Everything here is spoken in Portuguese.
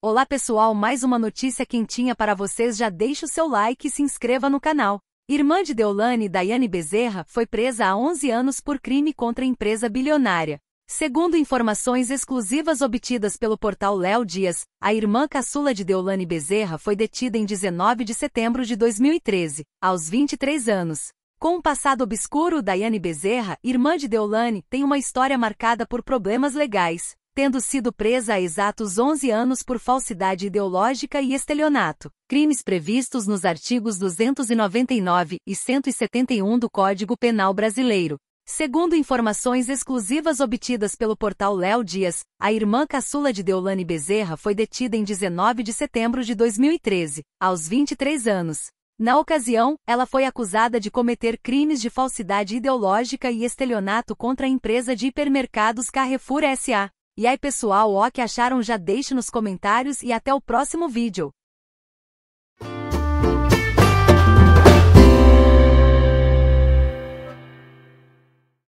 Olá pessoal, mais uma notícia quentinha para vocês. Já deixa o seu like e se inscreva no canal. Irmã de Deolane, Daiane Bezerra, foi presa há 11 anos por crime contra empresa bilionária. Segundo informações exclusivas obtidas pelo portal Léo Dias, a irmã caçula de Deolane Bezerra foi detida em 19 de setembro de 2013, aos 23 anos. Com um passado obscuro, Daiane Bezerra, irmã de Deolane, tem uma história marcada por problemas legais, tendo sido presa há exatos 11 anos por falsidade ideológica e estelionato, crimes previstos nos artigos 299 e 171 do Código Penal Brasileiro. Segundo informações exclusivas obtidas pelo portal Léo Dias, a irmã caçula de Deolane Bezerra foi detida em 19 de setembro de 2013, aos 23 anos. Na ocasião, ela foi acusada de cometer crimes de falsidade ideológica e estelionato contra a empresa de hipermercados Carrefour SA. E aí pessoal, o que acharam já deixe nos comentários e até o próximo vídeo.